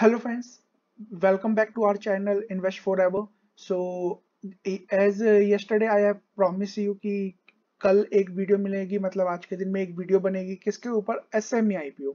hello friends welcome back to our channel invest forever so as yesterday i have promised you कि कल एक video मिलेगी मतलब आज के दिन में एक वीडियो बनेगी किसके ऊपर एस एम ई आईपीओ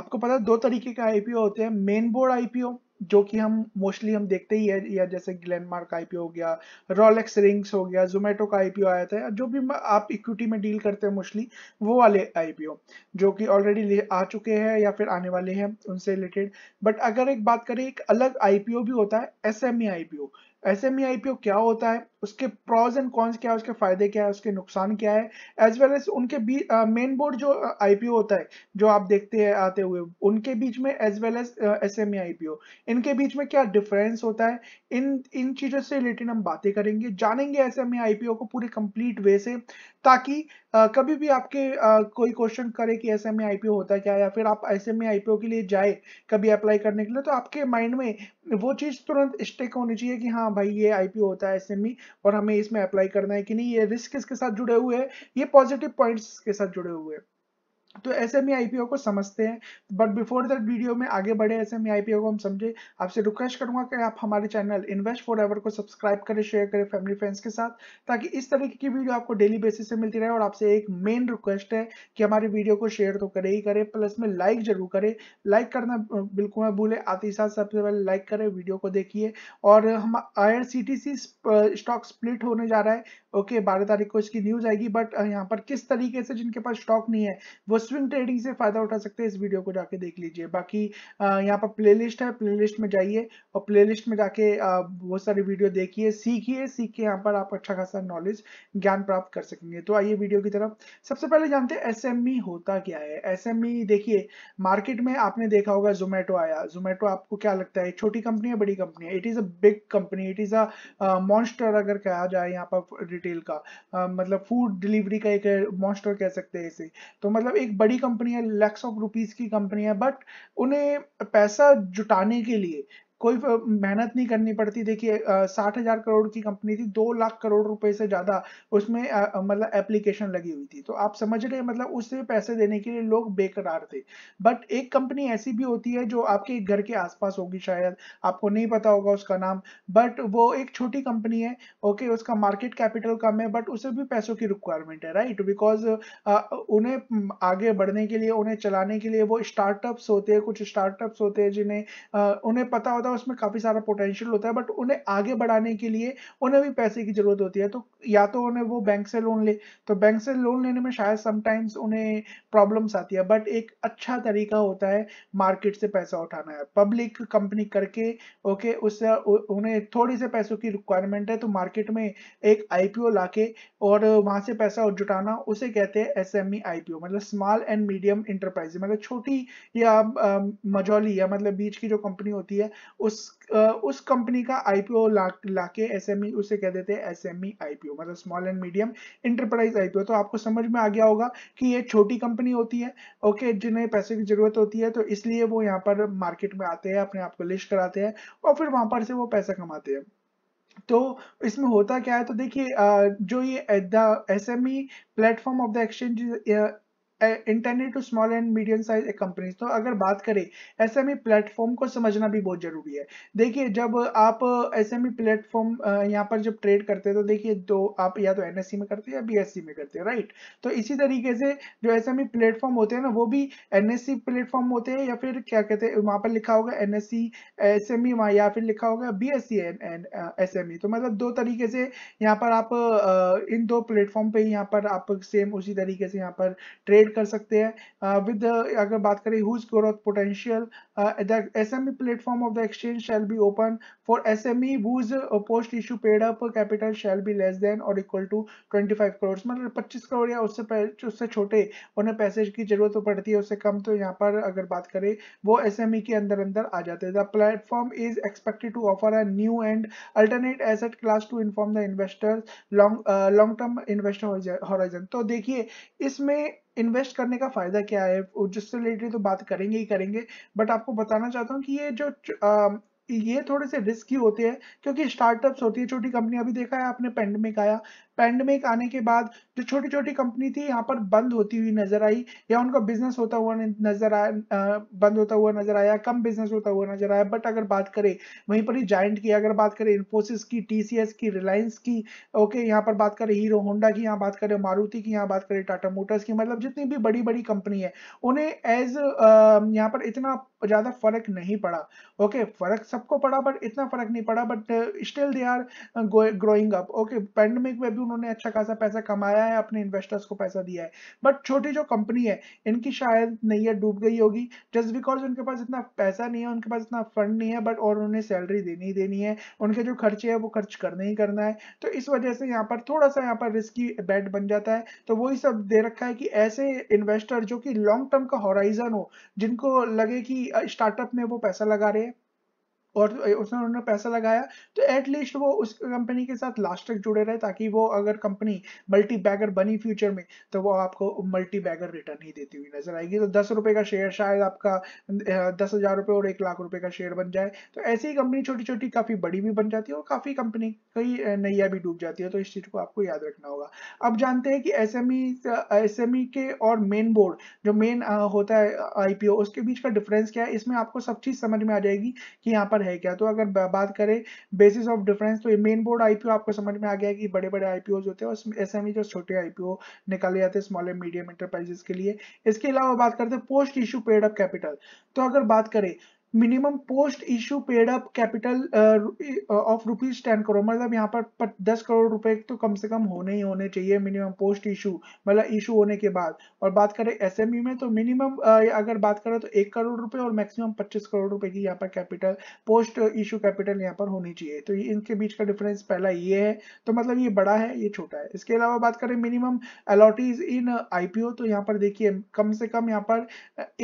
आपको पता है दो तरीके के आईपीओ होते हैं मेन बोर्ड आईपीओ जो कि हम मोस्टली हम देखते ही है या जैसे ग्लैंडमार्क आईपीओ हो गया रोलेक्स रिंग्स हो गया जोमेटो का आईपीओ आया था जो भी आप इक्विटी में डील करते हैं मोस्टली वो वाले आईपीओ जो कि ऑलरेडी आ चुके हैं या फिर आने वाले हैं उनसे रिलेटेड बट अगर एक बात करें एक अलग आईपीओ भी होता है एस एम ई ओ एस एम आईपीओ क्या होता है उसके प्रॉज एंड कॉन्स क्या है उसके फायदे क्या है उसके नुकसान क्या है एज वेल एज उनके बीच मेन बोर्ड जो आईपीओ होता है जो आप देखते हैं आते हुए उनके बीच में as well as S M IPO इनके बीच में क्या डिफरेंस होता है इन इन चीज़ों से रिलेटेड हम बातें करेंगे जानेंगे एस एम आईपीओ को पूरे कंप्लीट वे से ताकि आ, कभी भी आपके आ, कोई क्वेश्चन करे कि एस एम आईपीओ होता है क्या या फिर आप एस एम आईपीओ के लिए जाए कभी अप्लाई करने के लिए तो आपके माइंड में वो चीज़ तुरंत स्टेक होनी चाहिए कि हाँ भाई ये आई होता है एस और हमें इसमें अप्लाई करना है कि नहीं ये रिस्क किसके साथ जुड़े हुए हैं ये पॉजिटिव पॉइंट्स के साथ जुड़े हुए हैं तो एस एम आईपीओ को समझते हैं बट बिफोर दैट वीडियो में आगे बढ़े एस एम आईपीओ को हम समझे आपसे रिक्वेस्ट करूंगा कि आप हमारे चैनल इन्वेस्ट फॉर एवर को सब्सक्राइब करें शेयर करें फैमिली फ्रेंड्स के साथ ताकि इस तरीके की वीडियो आपको डेली बेसिस से मिलती रहे और आपसे एक मेन रिक्वेस्ट है कि हमारी वीडियो को शेयर तो करें ही करें प्लस में लाइक जरूर करें लाइक करना बिल्कुल ना भूलें आते साथ सबसे पहले लाइक करें वीडियो को देखिए और हम आई स्टॉक स्प्लिट होने जा रहा है ओके बारह तारीख को इसकी न्यूज आएगी बट यहाँ पर किस तरीके से जिनके पास स्टॉक नहीं है वो स्विंग ट्रेडिंग से फायदा उठा सकते हैं इस वीडियो को जाके देख लीजिए बाकी यहाँ पर प्ले है प्ले में जाइए और प्ले में जाके बहुत सारी वीडियो देखिए सीखिए सीख के यहाँ पर आप अच्छा खासा नॉलेज ज्ञान प्राप्त कर सकेंगे तो आइए वीडियो की तरफ सबसे पहले जानते हैं एस e होता क्या है एस e देखिए मार्केट में आपने देखा होगा जोमेटो आया जोमेटो आपको क्या लगता है छोटी कंपनी है बड़ी कंपनी है it is a big company it is a monster अगर कहा जाए यहाँ पर रिटेल का आ, मतलब फूड डिलीवरी का एक मॉन्स्टर कह सकते हैं इसे तो मतलब एक बड़ी कंपनी है लैक्स ऑफ रुपीज़ की कंपनी है बट उन्हें पैसा जुटाने के लिए कोई मेहनत नहीं करनी पड़ती देखिए साठ हजार करोड़ की कंपनी थी दो लाख करोड़ रुपए से ज्यादा उसमें मतलब एप्लीकेशन लगी हुई थी तो आप समझ रहे हैं मतलब उससे पैसे देने के लिए लोग बेकरार थे बट एक कंपनी ऐसी भी होती है जो आपके घर के आसपास होगी शायद आपको नहीं पता होगा उसका नाम बट वो एक छोटी कंपनी है ओके उसका मार्केट कैपिटल कम है बट उसे भी पैसों की रिक्वायरमेंट है राइट बिकॉज उन्हें आगे बढ़ने के लिए उन्हें चलाने के लिए वो स्टार्टअप्स होते हैं कुछ स्टार्टअप्स होते हैं जिन्हें उन्हें पता होता है उसमें काफ़ी सारा पोटेंशियल होता है बट उन्हें आगे बढ़ाने के लिए उन्हें भी पैसे की ज़रूरत होती है तो या तो उन्हें वो बैंक से लोन ले तो बैंक से लोन लेने में शायद समटाइम्स उन्हें प्रॉब्लम्स आती है बट एक अच्छा तरीका होता है मार्केट से पैसा उठाना है पब्लिक कंपनी करके ओके उससे उन्हें थोड़ी से पैसों की रिक्वायरमेंट है तो मार्केट में एक आईपीओ लाके और वहां से पैसा जुटाना उसे कहते हैं एसएमई आईपीओ e मतलब स्मॉल एंड मीडियम इंटरप्राइज मतलब छोटी या मझौली या मतलब बीच की जो कंपनी होती है उस उस कंपनी का आईपीओ ला लाके एसएमई e, उसे कह देते हैं एसएमई आईपीओ e मतलब small and medium enterprise IPO तो आपको समझ में आ गया होगा कि ये छोटी कंपनी होती है ओके जिन्हें पैसे की जरूरत होती है तो इसलिए वो यहाँ पर मार्केट में आते हैं अपने आप को लिस्ट कराते हैं और फिर वहां पर से वो पैसा कमाते हैं तो इसमें होता क्या है तो देखिए जो ये S M E platform of the exchange internet to small and medium size companies तो अगर बात करें एस एम ई प्लेटफॉर्म को समझना भी बहुत जरूरी है देखिए जब आप एस एम ई प्लेटफॉर्म यहाँ पर जब ट्रेड करते हैं तो देखिए दो तो आप या तो एन एस सी में करते हैं या बी एस सी में करते हैं राइट तो इसी तरीके से जो एस एम ई प्लेटफॉर्म होते हैं ना वो भी एन एस सी प्लेटफॉर्म होते हैं या फिर क्या कहते हैं वहाँ पर लिखा होगा N S C S M E या फिर लिखा होगा B S C N S M E तो मतलब दो तरीके से यहाँ पर आप इन दो प्लेटफॉर्म पे यहाँ पर आप सेम उसी तरीके से यहाँ पर ट्रेड ट्रेड कर सकते हैं विद uh, uh, अगर बात करें whose growth potential S M E platform of the exchange shall be open for S M E whose post issue paid up capital shall be less than और equal to twenty five crore मतलब पच्चीस करोड़ या उससे उससे छोटे उन्हें पैसे की जरूरत तो पड़ती है उससे कम तो यहाँ पर अगर बात करें वो एस एम ई के अंदर अंदर आ जाते हैं the platform is expected to offer a new and alternate asset class to inform the investors long long term investor horizon तो देखिए इसमें इन्वेस्ट करने का फायदा क्या है जिससे रिलेटेड तो बात करेंगे ही करेंगे बट आपको बताना चाहता हूँ कि ये जो आ, ये थोड़े से रिस्की होते हैं क्योंकि स्टार्टअप्स होती है छोटी कंपनी अभी देखा है आपने पेंडेमिक आया पैंडमिक आने के बाद जो छोटी छोटी कंपनी थी यहाँ पर बंद होती हुई नजर आई या उनका बिजनेस होता हुआ नजर आया बंद होता हुआ नजर आया कम बिजनेस होता हुआ नजर आया बट अगर बात करें वहीं पर ही जॉइंट की अगर बात करें इन्फोसिस की टीसीएस की रिलायंस की ओके यहाँ पर बात करें हीरो होंडा की यहाँ बात करें मारुति की यहाँ बात करें टाटा मोटर्स की मतलब जितनी भी बड़ी बड़ी कंपनी है उन्हें एज यहाँ पर इतना ज्यादा फर्क नहीं पड़ा ओके फर्क सबको पड़ा बट इतना फर्क नहीं पड़ा but still they are growing up okay pandemic में भी उन्होंने अच्छा खासा पैसा कमाया है अपने इन्वेस्टर्स को पैसा दिया है बट छोटी जो कंपनी है इनकी शायद नहीं है डूब गई होगी जस्ट बिकॉज उनके पास इतना पैसा नहीं है उनके पास इतना फंड नहीं है बट और उन्हें सैलरी देनी ही देनी है उनके जो खर्चे है वो खर्च करना ही करना है तो इस वजह से यहाँ पर थोड़ा सा यहाँ पर रिस्की बेट बन जाता है तो वही सब दे रखा है कि ऐसे इन्वेस्टर जो कि लॉन्ग टर्म का हॉराइजन हो जिनको लगे कि स्टार्टअप में वो पैसा लगा रहे हैं और उसने उन्होंने पैसा लगाया तो एटलीस्ट वो उस कंपनी के साथ लास्ट तक जुड़े रहे ताकि वो अगर कंपनी मल्टी बैगर बनी फ्यूचर में तो वो आपको मल्टी बैगर रिटर्न ही देती हुई नजर आएगी तो दस रुपए का शेयर शायद आपका दस हजार रुपये और एक लाख रुपए का शेयर बन जाए तो ऐसी ही कंपनी छोटी छोटी काफी बड़ी भी बन जाती है और काफी कंपनी कई नैया भी डूब जाती है तो इस चीज को आपको याद रखना होगा अब जानते हैं कि एस एम e, e के और मेन बोर्ड जो मेन होता है आईपीओ उसके बीच का डिफरेंस क्या है इसमें आपको सब चीज समझ में आ जाएगी कि यहाँ पर सिमिलर है क्या तो अगर बात करें बेसिस ऑफ डिफरेंस तो मेन बोर्ड आईपीओ आपको समझ में आ गया कि बड़े बड़े आईपीओ जो होते हैं और एस e जो छोटे आईपीओ निकाले जाते हैं स्मॉल एंड मीडियम इंटरप्राइजेस के लिए इसके अलावा बात करते हैं post issue paid up capital तो अगर बात करें minimum post issue paid up capital of rupees ten crore मतलब यहाँ पर, दस करोड़ रुपए तो कम से कम होने ही होने चाहिए मिनिमम पोस्ट इशू मतलब इशू होने के बाद और बात करें एसएमयू e में तो मिनिमम अगर बात करें तो एक करोड़ रुपए और मैक्सिमम पच्चीस करोड़ रुपए की यहाँ पर कैपिटल पोस्ट इशू कैपिटल यहाँ पर होनी चाहिए तो इनके बीच का डिफरेंस पहला ये है तो मतलब ये बड़ा है ये छोटा है इसके अलावा बात करें मिनिमम अलॉटीज इन आईपीओ तो यहाँ पर देखिए कम से कम यहाँ पर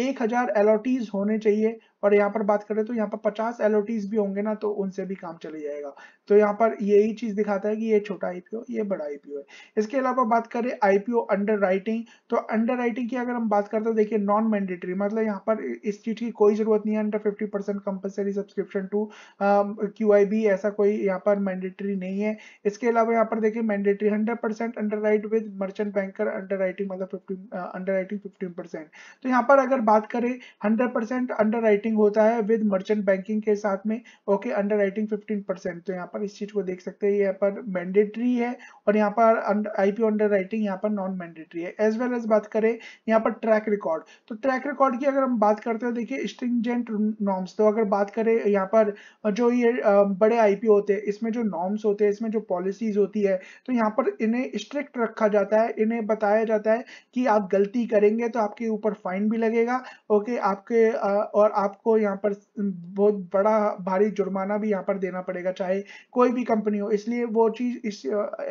एक हजार होने चाहिए और यहाँ पर बात करें तो यहाँ पर 50 एलओटीज भी होंगे ना तो उनसे भी काम चले जाएगा तो यहाँ पर यही चीज दिखाता है कि ये छोटा आईपीओ ये बड़ा आईपीओ है इसके अलावा बात करें आईपीओ अंडर राइटिंग तो अंडर राइटिंग की अगर हम बात करते हैं तो देखिए नॉन मैंडेटरी मतलब यहाँ पर इस चीज की कोई जरूरत नहीं है under fifty percent compulsory subscription to क्यू ऐसा कोई यहाँ पर मैंडेटरी नहीं है इसके अलावा यहाँ पर देखिए mandatory hundred percent underwrite with merchant banker underwriting मतलब अंडर राइटिंग फिफ्टीन तो यहाँ पर अगर बात करें hundred percent underwriting writing होता है विद मर्चेंट बैंकिंग के साथ में okay underwriting fifteen percent तो यहाँ पर इस चीज को देख सकते हैं यहाँ पर मैंडेटरी है और यहाँ पर आईपीओ अंडर राइटिंग यहाँ पर नॉन मैंडेटरी है एज वेल एज बात करें यहाँ पर ट्रैक रिकॉर्ड तो ट्रैक रिकॉर्ड की अगर हम बात करते हैं देखिए स्ट्रिंजेंट नॉर्म्स तो अगर बात करें यहाँ पर जो ये बड़े आईपीओ होते हैं इसमें जो नॉर्म्स होते हैं इसमें जो पॉलिसीज होती है तो यहाँ पर इन्हें स्ट्रिक्ट रखा जाता है इन्हें बताया जाता है कि आप गलती करेंगे तो आपके ऊपर फाइन भी लगेगा ओके आपके और आप आपको यहाँ पर बहुत बड़ा भारी जुर्माना भी यहाँ पर देना पड़ेगा चाहे कोई भी कंपनी हो इसलिए वो चीज़ इस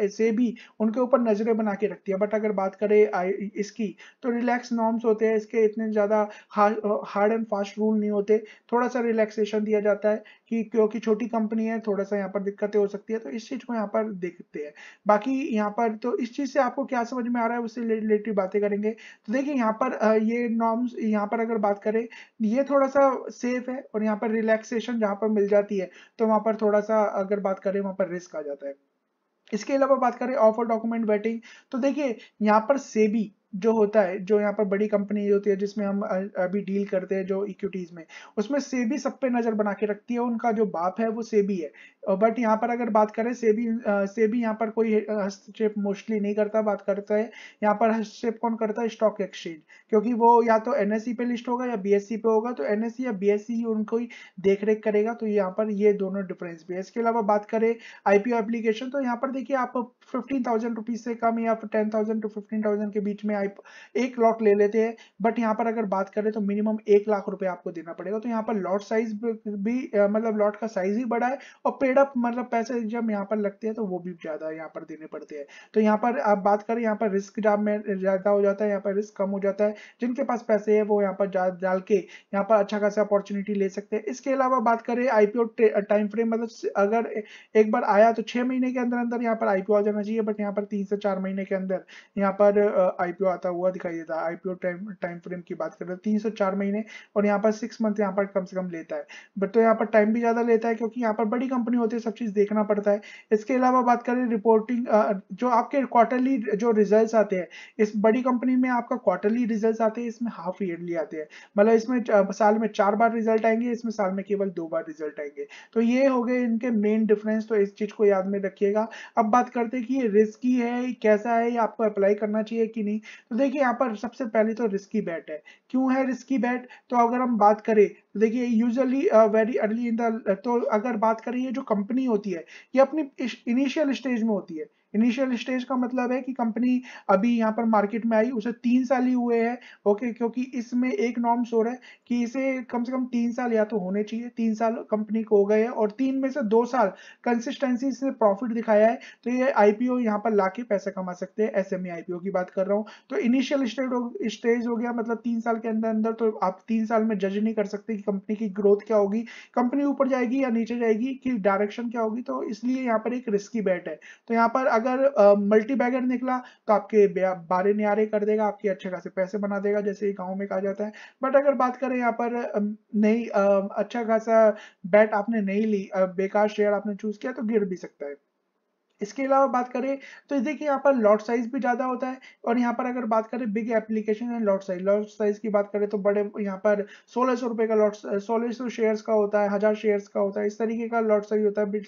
ऐसे भी उनके ऊपर नज़रें बना के रखती है बट अगर बात करें इसकी तो रिलैक्स नॉर्म्स होते हैं इसके इतने ज़्यादा हार्ड एंड फास्ट रूल नहीं होते थोड़ा सा रिलैक्सेशन दिया जाता है कि क्योंकि छोटी कंपनी है थोड़ा सा यहाँ पर दिक्कतें हो सकती है तो इस चीज को यहाँ पर देखते हैं बाकी यहाँ पर तो इस चीज से आपको क्या समझ में आ रहा है उससे रिलेटेड बातें करेंगे तो देखिए यहाँ पर ये नॉर्म्स यहाँ पर अगर बात करें ये थोड़ा सा सेफ है और यहाँ पर रिलैक्सेशन जहाँ पर मिल जाती है तो वहाँ पर थोड़ा सा अगर बात करें वहां पर रिस्क आ जाता है इसके अलावा बात करें ऑफर डॉक्यूमेंट वेटिंग तो देखिए यहाँ पर सेबी जो होता है जो यहाँ पर बड़ी कंपनी होती है जिसमें हम अभी डील करते हैं जो इक्विटीज में उसमें सेबी सब पे नजर बना के रखती है उनका जो बाप है वो सेबी है बट यहाँ पर अगर बात करें सेबी सेबी यहाँ पर कोई हस्तक्षेप मोस्टली नहीं करता बात करता है यहाँ पर हस्तक्षेप कौन करता है स्टॉक एक्सचेंज क्योंकि वो या तो एन e पे लिस्ट होगा या बी e पे होगा तो एन e या बी ही उनको ही देख रेख करेगा तो यहाँ पर ये दोनों डिफरेंस भी है इसके अलावा बात करें आईपीओ एप्लीकेशन तो यहाँ पर देखिए आप फिफ्टीन थाउजेंड रुपीज से कम या फिर ten thousand to fifteen thousand के बीच में आई एक लॉट ले लेते हैं बट यहाँ पर अगर बात करें तो मिनिमम एक लाख रुपए आपको देना पड़ेगा तो यहाँ पर लॉट साइज भी मतलब लॉट का साइज ही बड़ा है और पेड अप मतलब पैसे जब यहाँ पर लगते हैं तो वो भी ज्यादा यहाँ पर देने पड़ते हैं तो यहाँ पर आप बात करें यहाँ पर रिस्क ज्यादा हो जाता है यहाँ पर रिस्क कम हो जाता है जिनके पास पैसे है वो यहाँ पर डाल के यहाँ पर अच्छा खासा अपॉर्चुनिटी ले सकते हैं इसके अलावा बात करें आईपीओ टाइम फ्रेम मतलब अगर एक बार आया तो छह महीने के अंदर अंदर यहाँ पर आईपीओ आ जाना चाहिए बट यहाँ पर तीन से चार महीने के अंदर यहाँ पर आईपीओ आईपीओ आता हुआ दिखाई देता है आईपीओ टाइम टाइम फ्रेम की बात करें रहे तो तीन से चार महीने और यहाँ पर सिक्स मंथ यहाँ पर कम से कम लेता है बट तो यहाँ पर टाइम भी ज़्यादा लेता है क्योंकि यहाँ पर बड़ी कंपनी होती है सब चीज़ देखना पड़ता है इसके अलावा बात करें रिपोर्टिंग जो आपके क्वार्टरली जो रिजल्ट आते हैं इस बड़ी कंपनी में आपका क्वार्टरली रिजल्ट आते हैं इसमें हाफ ईयरली आते हैं मतलब इसमें साल में चार बार रिजल्ट आएंगे इसमें साल में केवल दो बार रिजल्ट आएंगे तो ये हो गए इनके मेन डिफरेंस तो इस चीज़ को याद में रखिएगा अब बात करते हैं कि ये रिस्की है कैसा है ये आपको अप्लाई करना चाहिए कि नहीं तो देखिए यहाँ पर सबसे पहले तो रिस्की बैट है क्यों है रिस्की बैट तो अगर हम बात करें देखिए usually very early in the तो अगर बात करें ये जो कंपनी होती है ये अपनी इनिशियल स्टेज में होती है इनिशियल स्टेज का मतलब है कि कंपनी अभी यहाँ पर मार्केट में आई उसे तीन साल ही हुए हैं ओके क्योंकि इसमें एक नॉर्म्स हो रहा है कि इसे कम से कम तीन साल या तो होने चाहिए तीन साल कंपनी को हो गए हैं और तीन में से दो साल कंसिस्टेंसी इसने प्रॉफिट दिखाया है तो ये आईपीओ यहाँ पर लाके पैसे कमा सकते हैं एस एम आईपीओ की बात कर रहा हूँ तो इनिशियल स्टेज स्टेज हो गया मतलब तीन साल के अंदर अंदर तो आप तीन साल में जज नहीं कर सकते कि कंपनी की ग्रोथ क्या होगी कंपनी ऊपर जाएगी या नीचे जाएगी कि डायरेक्शन क्या होगी तो इसलिए यहाँ पर एक रिस्की बैट है तो यहाँ पर अगर मल्टी बैगर निकला तो आपके बारे न्यारे कर देगा आपके अच्छे खासे पैसे बना देगा जैसे गाँव में कहा जाता है बट अगर बात करें यहाँ पर नहीं अच्छा खासा बैट आपने नहीं ली बेकार शेयर आपने चूज किया तो गिर भी सकता है इसके अलावा बात करें तो देखिए यहाँ पर लॉट साइज भी ज़्यादा होता है और यहाँ पर अगर बात करें big application and lot size lot size की बात करें तो बड़े यहाँ पर सोलह सौ रुपए का लॉट सोलह सौ शेयर्स का होता है हज़ार शेयर्स का होता है इस तरीके का लॉट साइज होता है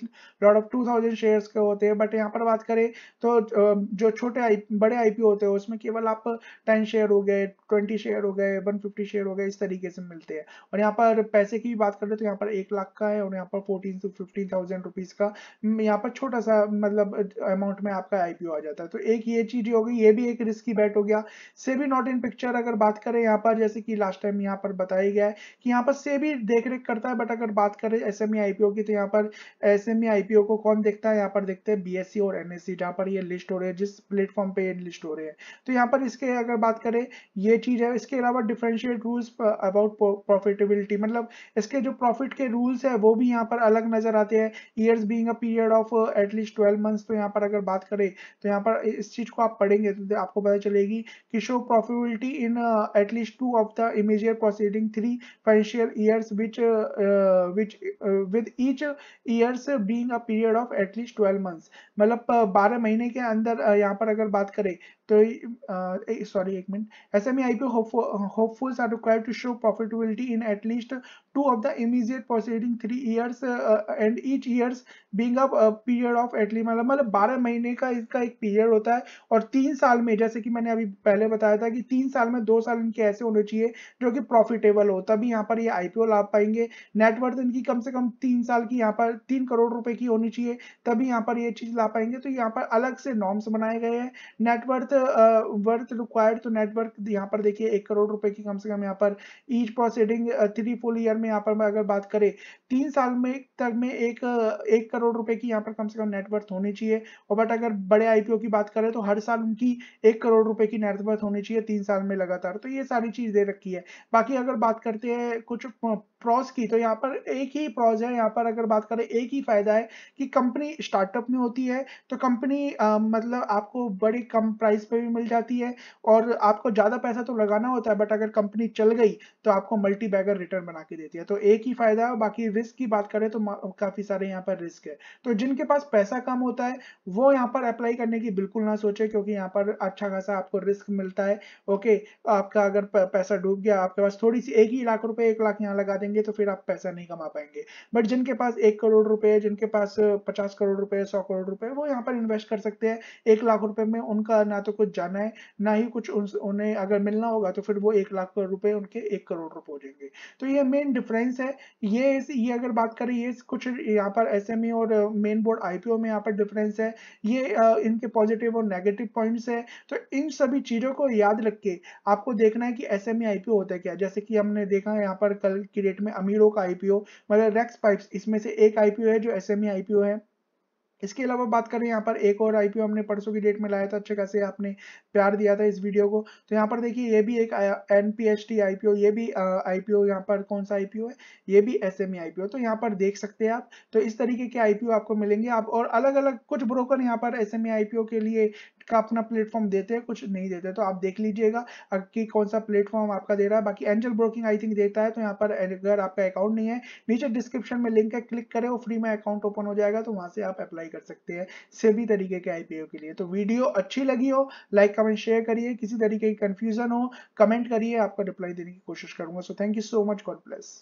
lot of two thousand shares के होते हैं बट यहाँ पर बात करें तो जो छोटे आई बड़े आईपीओ होते हैं उसमें केवल आप टेन शेयर हो गए ट्वेंटी शेयर हो गए वन फिफ्टी शेयर हो गए इस तरीके से मिलते हैं और यहाँ पर पैसे की बात करें तो यहाँ पर एक लाख का है और यहाँ पर fourteen to fifteen thousand rupees का यहाँ पर छोटा सा मतलब मतलब अमाउंट में आपका आईपीओ आ जाता है तो एक ये चीज हो गई ये भी एक रिस्की बैट हो गया सेबी नॉट इन पिक्चर अगर बात करें यहाँ पर जैसे कि लास्ट टाइम यहाँ पर बताया गया है कि यहाँ पर सेबी देख रेख करता है बट अगर बात करें एस एम e की तो यहाँ पर एस एम e को कौन देखता है यहाँ पर देखते हैं बी e और एन एस पर ये लिस्ट हो रहे हैं जिस प्लेटफॉर्म पे ये लिस्ट हो रहे हैं तो यहाँ पर इसके अगर बात करें ये चीज है इसके अलावा डिफ्रेंशियट रूल्स अबाउट प्रॉफिटेबिलिटी मतलब इसके जो प्रॉफिट के रूल्स है वो भी यहाँ पर अलग नजर आते हैं years being a period of at least twelve performance तो यहाँ पर अगर बात करें तो यहाँ पर इस चीज को आप पढ़ेंगे तो आपको पता चलेगी कि show profitability in at least two of the इमेजियर proceeding three financial years which which with each years being a period of at least twelve months मतलब uh, बारह महीने के अंदर uh, यहाँ पर अगर बात करें तो सॉरी एक minute S M E I P hopefuls are required to show profitability in at least two of the immediate proceeding three years and each years being a period of at least मतलब मतलब बारह महीने का इसका एक पीरियड होता है और तीन साल में जैसे कि मैंने अभी पहले बताया था कि तीन साल में दो साल इनके ऐसे होने चाहिए जो कि प्रॉफिटेबल हो तभी यहाँ पर ये आई पी ओ ला पाएंगे नेटवर्थ इनकी कम से कम तीन साल की यहाँ पर तीन करोड़ रुपए की होनी चाहिए तभी यहाँ पर ये चीज ला पाएंगे तो यहाँ पर अलग से नॉर्म्स बनाए गए हैं नेटवर्थ वर्थ रिक्वायर्ड तो नेटवर्क यहाँ पर देखिए एक करोड़ रुपए की कम से कम यहाँ पर each proceeding three four year में यहाँ पर मैं अगर बात करें तीन साल में तक में एक एक करोड़ रुपए की यहाँ पर कम से कम नेटवर्थ होनी चाहिए और बट अगर बड़े आईपीओ की बात करें तो हर साल उनकी एक करोड़ रुपए की नेटवर्थ होनी चाहिए तीन साल में लगातार तो ये सारी चीज दे रखी है बाकी अगर बात करते हैं कुछ प्रॉस की तो यहाँ पर एक ही प्रॉज है यहाँ पर अगर बात करें एक ही फायदा है कि कंपनी स्टार्टअप में होती है तो कंपनी मतलब आपको बड़ी कम प्राइस पे भी मिल जाती है और आपको ज़्यादा पैसा तो लगाना होता है बट अगर कंपनी चल गई तो आपको मल्टी बैगर रिटर्न बना के देती है तो एक ही फायदा है बाकी रिस्क की बात करें तो काफ़ी सारे यहाँ पर रिस्क है तो जिनके पास पैसा कम होता है वो यहाँ पर अप्लाई करने की बिल्कुल ना सोचे क्योंकि यहाँ पर अच्छा खासा आपको रिस्क मिलता है ओके आपका अगर पैसा डूब गया आपके पास थोड़ी सी एक ही लाख रुपए एक लाख यहाँ लगा देंगे करेंगे तो फिर आप पैसा नहीं कमा पाएंगे बट जिनके पास एक करोड़ रुपए है जिनके पास पचास करोड़ रुपए सौ करोड़ रुपए वो यहाँ पर इन्वेस्ट कर सकते हैं एक लाख रुपए में उनका ना तो कुछ जाना है ना ही कुछ उन्हें अगर मिलना होगा तो फिर वो एक लाख रुपए उनके एक करोड़ रुपए हो जाएंगे तो ये मेन डिफरेंस है ये ये अगर बात करें ये कुछ यहाँ पर एस e और मेन बोर्ड आईपीओ में यहाँ पर डिफरेंस है ये इनके पॉजिटिव और नेगेटिव पॉइंट्स है तो इन सभी चीजों को याद रख के आपको देखना है कि एस एम e होता है क्या जैसे कि हमने देखा यहाँ पर कल क्रिएटिव मार्केट में अमीरों का आईपीओ मतलब रेक्स पाइप्स इसमें से एक आईपीओ है जो एसएमई आईपीओ है इसके अलावा बात करें यहाँ पर एक और आईपीओ हमने परसों की डेट में लाया था अच्छे खासे आपने प्यार दिया था इस वीडियो को तो यहाँ पर देखिए ये भी एक N P H T IPO ये भी आईपीओ यहाँ पर कौन सा आईपीओ है ये भी एस एम ई आईपीओ तो यहाँ पर देख सकते हैं आप तो इस तरीके के आईपीओ आपको मिलेंगे आप और अलग अलग कुछ ब्रोकर यहाँ पर एस एम ई आईपीओ के लिए का अपना प्लेटफॉर्म देते हैं कुछ नहीं देते तो आप देख लीजिएगा कि कौन सा प्लेटफॉर्म आपका दे रहा है बाकी एंजल ब्रोकिंग आई थिंक देता है तो यहाँ पर अगर आपका अकाउंट नहीं है नीचे डिस्क्रिप्शन में लिंक है क्लिक करें वो फ्री में अकाउंट ओपन हो जाएगा तो वहाँ से आप अप्लाई कर सकते हैं सभी तरीके के आईपीओ के लिए तो वीडियो अच्छी लगी हो लाइक कमेंट शेयर करिए किसी तरीके की कन्फ्यूजन हो कमेंट करिए आपका रिप्लाई देने की कोशिश करूंगा so thank you so much God bless